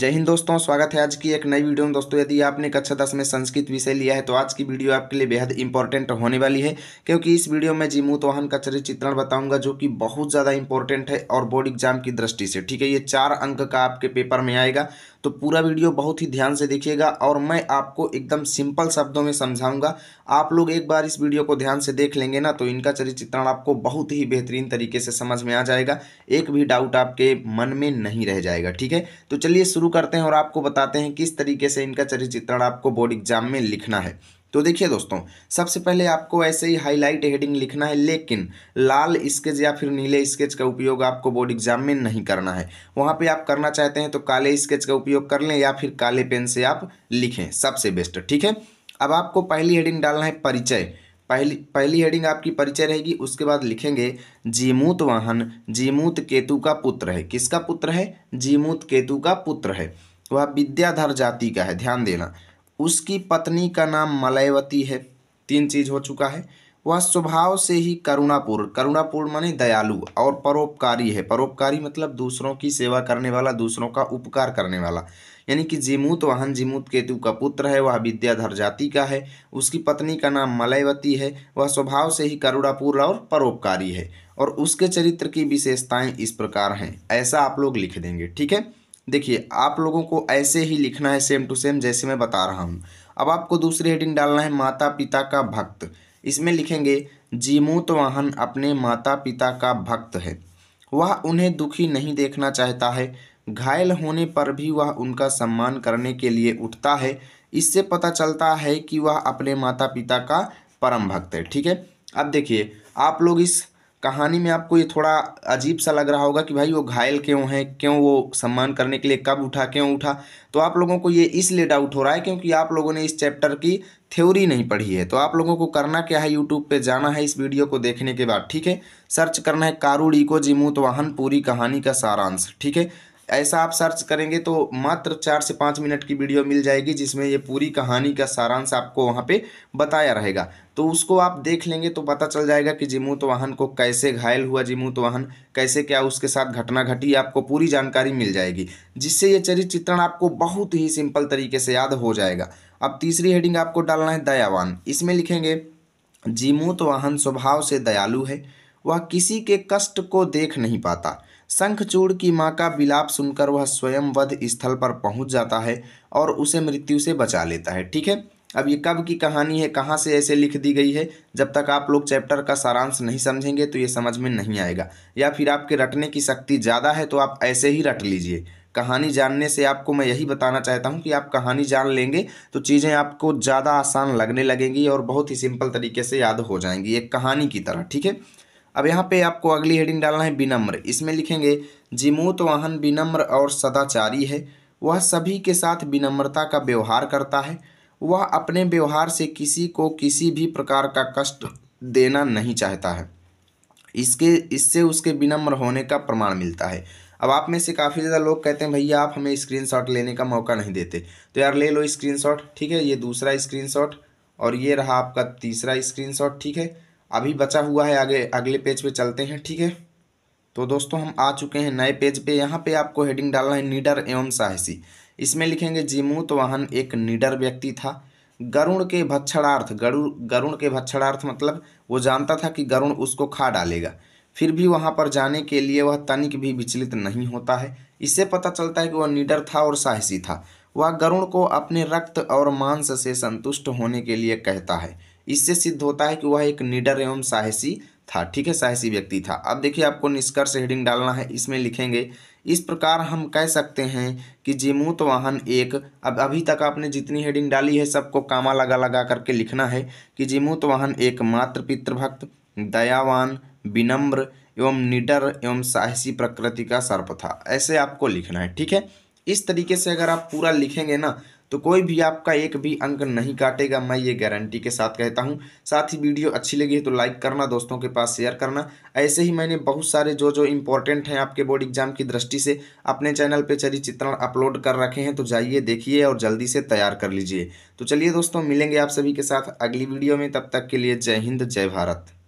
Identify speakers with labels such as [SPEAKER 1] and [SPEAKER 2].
[SPEAKER 1] जय हिंद दोस्तों स्वागत है आज की एक नई वीडियो में दोस्तों यदि आपने कक्षा दस में संस्कृत विषय लिया है तो आज की वीडियो आपके लिए बेहद इंपॉर्टेंट होने वाली है क्योंकि इस वीडियो में जीमूत वाहन का चरित्र चित्रण बताऊंगा जो कि बहुत ज़्यादा इंपॉर्टेंट है और बोर्ड एग्जाम की दृष्टि से ठीक है ये चार अंक का आपके पेपर में आएगा तो पूरा वीडियो बहुत ही ध्यान से देखिएगा और मैं आपको एकदम सिंपल शब्दों में समझाऊंगा आप लोग एक बार इस वीडियो को ध्यान से देख लेंगे ना तो इनका चरित्र चित्रण आपको बहुत ही बेहतरीन तरीके से समझ में आ जाएगा एक भी डाउट आपके मन में नहीं रह जाएगा ठीक है तो चलिए शुरू करते हैं और आपको बताते हैं किस तरीके से इनका चरिचित्रण आपको बोर्ड एग्जाम में लिखना है तो देखिए दोस्तों सबसे पहले आपको ऐसे ही हाईलाइट हेडिंग लिखना है लेकिन लाल स्केच या फिर नीले स्केच का उपयोग आपको बोर्ड एग्जाम में नहीं करना है वहाँ पे आप करना चाहते हैं तो काले स्केच का उपयोग कर लें या फिर काले पेन से आप लिखें सबसे बेस्ट ठीक है अब आपको पहली हेडिंग डालना है परिचय पहली पहली हेडिंग आपकी परिचय रहेगी उसके बाद लिखेंगे जीमूत वाहन जीमूत केतु का पुत्र है किसका पुत्र है जीमूत केतु का पुत्र है वह विद्याधर जाति का है ध्यान देना उसकी पत्नी का नाम मलयवती है तीन चीज हो चुका है वह स्वभाव से ही करुणापूर्ण करुणापूर्ण माने दयालु और परोपकारी है परोपकारी मतलब दूसरों की सेवा करने वाला दूसरों का उपकार करने वाला यानी कि जिमूत वाहन जिमूत केतु का पुत्र है वह विद्याधर जाति का है उसकी पत्नी का नाम मलयवती है वह स्वभाव से ही करुणापूर्ण और परोपकारी है और उसके चरित्र की विशेषताएँ इस प्रकार हैं ऐसा आप लोग लिख देंगे ठीक है देखिए आप लोगों को ऐसे ही लिखना है सेम टू सेम जैसे मैं बता रहा हूँ अब आपको दूसरी हेडिंग डालना है माता पिता का भक्त इसमें लिखेंगे जीमूत तो वाहन अपने माता पिता का भक्त है वह उन्हें दुखी नहीं देखना चाहता है घायल होने पर भी वह उनका सम्मान करने के लिए उठता है इससे पता चलता है कि वह अपने माता पिता का परम भक्त है ठीक है अब देखिए आप लोग इस कहानी में आपको ये थोड़ा अजीब सा लग रहा होगा कि भाई वो घायल क्यों हैं क्यों वो सम्मान करने के लिए कब उठा क्यों उठा तो आप लोगों को ये इसलिए डाउट हो रहा है क्योंकि आप लोगों ने इस चैप्टर की थ्योरी नहीं पढ़ी है तो आप लोगों को करना क्या है यूट्यूब पे जाना है इस वीडियो को देखने के बाद ठीक है सर्च करना है कारूड इको जिमूत तो वाहन पूरी कहानी का सारांश ठीक है ऐसा आप सर्च करेंगे तो मात्र चार से पाँच मिनट की वीडियो मिल जाएगी जिसमें ये पूरी कहानी का सारांश आपको वहाँ पे बताया रहेगा तो उसको आप देख लेंगे तो पता चल जाएगा कि जिमूत तो वाहन को कैसे घायल हुआ जिमूत तो वाहन कैसे क्या उसके साथ घटना घटी आपको पूरी जानकारी मिल जाएगी जिससे ये चरित्र चित्रण आपको बहुत ही सिंपल तरीके से याद हो जाएगा अब तीसरी हेडिंग आपको डालना है दयावान इसमें लिखेंगे जीमूत तो वाहन स्वभाव से दयालु है वह किसी के कष्ट को देख नहीं पाता शंखचूड़ की मां का विलाप सुनकर वह स्वयं वध स्थल पर पहुंच जाता है और उसे मृत्यु से बचा लेता है ठीक है अब ये कब की कहानी है कहाँ से ऐसे लिख दी गई है जब तक आप लोग चैप्टर का सारांश नहीं समझेंगे तो ये समझ में नहीं आएगा या फिर आपके रटने की शक्ति ज़्यादा है तो आप ऐसे ही रट लीजिए कहानी जानने से आपको मैं यही बताना चाहता हूँ कि आप कहानी जान लेंगे तो चीज़ें आपको ज़्यादा आसान लगने लगेंगी और बहुत ही सिंपल तरीके से याद हो जाएंगी एक कहानी की तरह ठीक है अब यहाँ पे आपको अगली हेडिंग डालना है विनम्र इसमें लिखेंगे जिमूत वाहन विनम्र और सदाचारी है वह सभी के साथ विनम्रता का व्यवहार करता है वह अपने व्यवहार से किसी को किसी भी प्रकार का कष्ट देना नहीं चाहता है इसके इससे उसके विनम्र होने का प्रमाण मिलता है अब आप में से काफ़ी ज़्यादा लोग कहते हैं भैया आप हमें स्क्रीनशॉट लेने का मौका नहीं देते तो यार ले लो स्क्रीनशॉट ठीक है ये दूसरा स्क्रीनशॉट और ये रहा आपका तीसरा स्क्रीनशॉट ठीक है अभी बचा हुआ है आगे अगले पेज पे चलते हैं ठीक है तो दोस्तों हम आ चुके हैं नए पेज पे यहाँ पे आपको हेडिंग डालना है निडर एवं साहसी इसमें लिखेंगे जीमूत वाहन एक निडर व्यक्ति था गरुण के भक्षणार्थ गरुण गरुण के भक्षणार्थ मतलब वो जानता था कि गरुण उसको खा डालेगा फिर भी वहाँ पर जाने के लिए वह तनिक भी विचलित नहीं होता है इससे पता चलता है कि वह निडर था और साहसी था वह गरुण को अपने रक्त और मांस से संतुष्ट होने के लिए कहता है इससे सिद्ध होता है कि वह एक निडर एवं साहसी था ठीक है साहसी व्यक्ति था अब देखिए आपको निष्कर्ष हेडिंग डालना है इसमें लिखेंगे इस प्रकार हम कह सकते हैं कि जीमूत वाहन एक अब अभी तक आपने जितनी हेडिंग डाली है सबको कामा लगा लगा करके लिखना है कि जीमूत वाहन एक मात्र पितृभक्त दयावान विनम्र एवं निडर एवं साहसी प्रकृति का सर्प था ऐसे आपको लिखना है ठीक है इस तरीके से अगर आप पूरा लिखेंगे ना तो कोई भी आपका एक भी अंक नहीं काटेगा मैं ये गारंटी के साथ कहता हूँ साथ ही वीडियो अच्छी लगी है तो लाइक करना दोस्तों के पास शेयर करना ऐसे ही मैंने बहुत सारे जो जो इंपॉर्टेंट हैं आपके बोर्ड एग्जाम की दृष्टि से अपने चैनल पर चरी चित्रण अपलोड कर रखे हैं तो जाइए देखिए और जल्दी से तैयार कर लीजिए तो चलिए दोस्तों मिलेंगे आप सभी के साथ अगली वीडियो में तब तक के लिए जय हिंद जय भारत